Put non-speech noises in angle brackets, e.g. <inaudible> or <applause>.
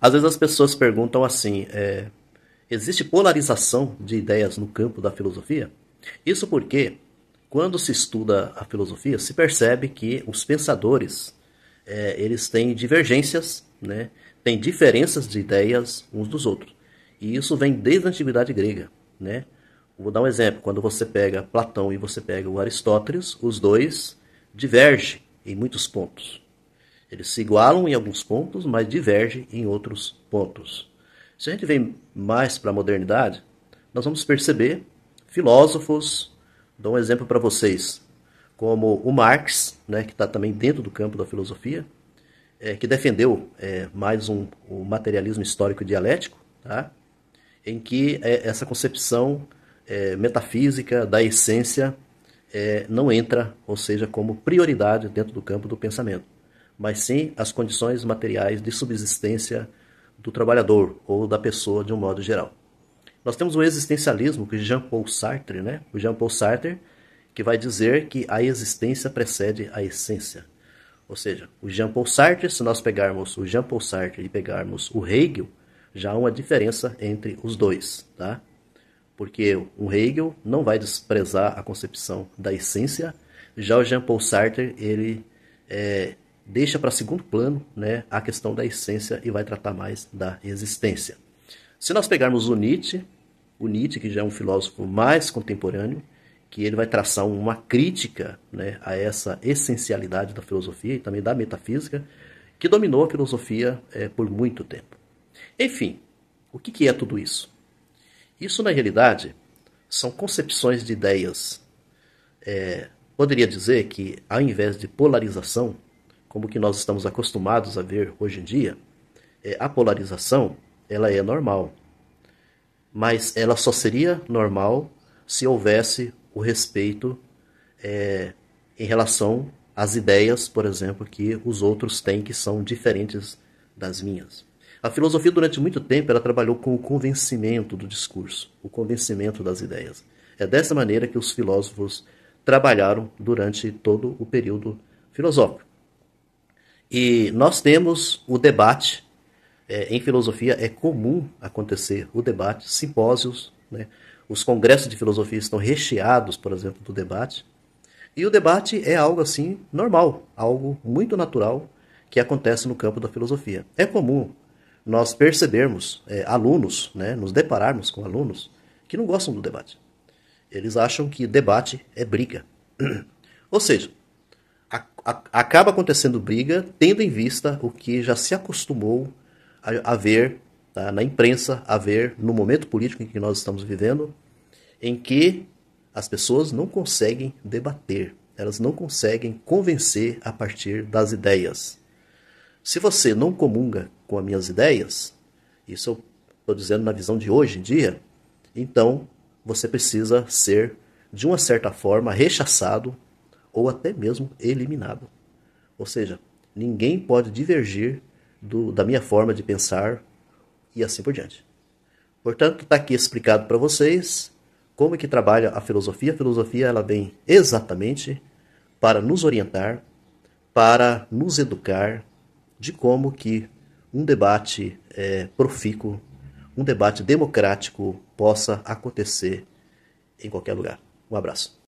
Às vezes as pessoas perguntam assim: é, existe polarização de ideias no campo da filosofia? Isso porque, quando se estuda a filosofia, se percebe que os pensadores é, eles têm divergências, né? têm diferenças de ideias uns dos outros. E isso vem desde a antiguidade grega. Né? Vou dar um exemplo: quando você pega Platão e você pega o Aristóteles, os dois divergem em muitos pontos. Eles se igualam em alguns pontos, mas divergem em outros pontos. Se a gente vem mais para a modernidade, nós vamos perceber filósofos, dou um exemplo para vocês, como o Marx, né, que está também dentro do campo da filosofia, é, que defendeu é, mais um, o materialismo histórico dialético, tá? em que é, essa concepção é, metafísica da essência é, não entra, ou seja, como prioridade dentro do campo do pensamento mas sim as condições materiais de subsistência do trabalhador ou da pessoa de um modo geral. Nós temos o existencialismo que Jean Paul Sartre, né? O Jean Paul Sartre que vai dizer que a existência precede a essência. Ou seja, o Jean Paul Sartre, se nós pegarmos o Jean Paul Sartre e pegarmos o Hegel, já há uma diferença entre os dois, tá? Porque o Hegel não vai desprezar a concepção da essência, já o Jean Paul Sartre ele é, deixa para segundo plano né, a questão da essência e vai tratar mais da existência. Se nós pegarmos o Nietzsche, o Nietzsche, que já é um filósofo mais contemporâneo, que ele vai traçar uma crítica né, a essa essencialidade da filosofia e também da metafísica, que dominou a filosofia é, por muito tempo. Enfim, o que, que é tudo isso? Isso, na realidade, são concepções de ideias. É, poderia dizer que, ao invés de polarização, como que nós estamos acostumados a ver hoje em dia, é, a polarização ela é normal, mas ela só seria normal se houvesse o respeito é, em relação às ideias, por exemplo, que os outros têm que são diferentes das minhas. A filosofia durante muito tempo ela trabalhou com o convencimento do discurso, o convencimento das ideias. É dessa maneira que os filósofos trabalharam durante todo o período filosófico. E nós temos o debate, é, em filosofia é comum acontecer o debate, simpósios, né? os congressos de filosofia estão recheados, por exemplo, do debate. E o debate é algo assim normal, algo muito natural que acontece no campo da filosofia. É comum nós percebermos é, alunos, né, nos depararmos com alunos que não gostam do debate. Eles acham que debate é briga. <clears throat> Ou seja, acaba acontecendo briga, tendo em vista o que já se acostumou a, a ver tá, na imprensa, a ver no momento político em que nós estamos vivendo, em que as pessoas não conseguem debater, elas não conseguem convencer a partir das ideias. Se você não comunga com as minhas ideias, isso eu estou dizendo na visão de hoje em dia, então você precisa ser, de uma certa forma, rechaçado ou até mesmo eliminado. Ou seja, ninguém pode divergir do, da minha forma de pensar e assim por diante. Portanto, está aqui explicado para vocês como é que trabalha a filosofia. A filosofia ela vem exatamente para nos orientar, para nos educar de como que um debate é, profícuo, um debate democrático possa acontecer em qualquer lugar. Um abraço.